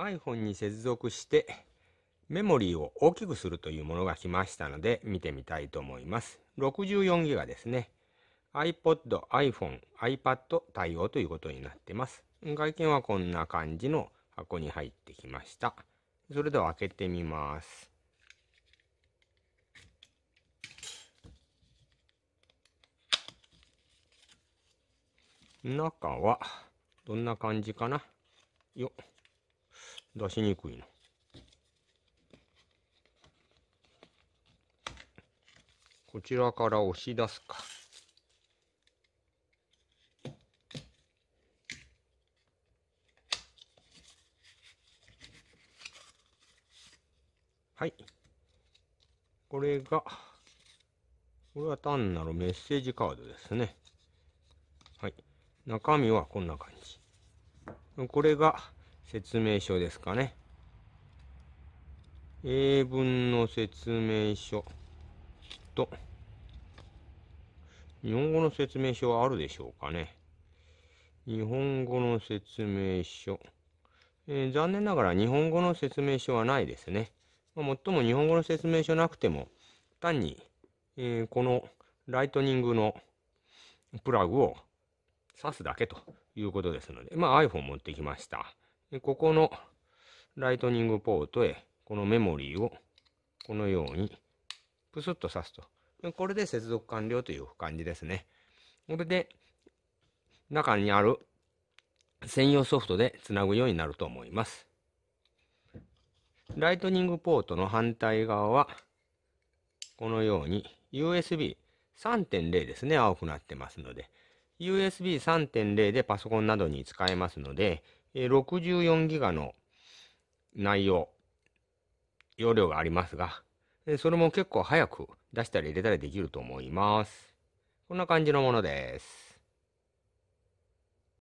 iPhone に接続してメモリーを大きくするというものが来ましたので見てみたいと思います。64ギガですね。iPod、iPhone、iPad 対応ということになってます。外見はこんな感じの箱に入ってきました。それでは開けてみます。中はどんな感じかなよっ。出しにくいの。こちらから押し出すか。はい。これが、これは単なるメッセージカードですね。はい。中身はこんな感じ。これが、説明書ですかね。英文の説明書と、日本語の説明書はあるでしょうかね。日本語の説明書。えー、残念ながら日本語の説明書はないですね。まあ、もっとも日本語の説明書なくても、単に、えー、このライトニングのプラグを挿すだけということですので、まあ、iPhone 持ってきました。でここのライトニングポートへ、このメモリーをこのようにプスッと刺すと。これで接続完了という感じですね。これで中にある専用ソフトでつなぐようになると思います。ライトニングポートの反対側はこのように USB3.0 ですね、青くなってますので。USB3.0 でパソコンなどに使えますので、64ギガの内容、容量がありますが、それも結構早く出したり入れたりできると思います。こんな感じのものです。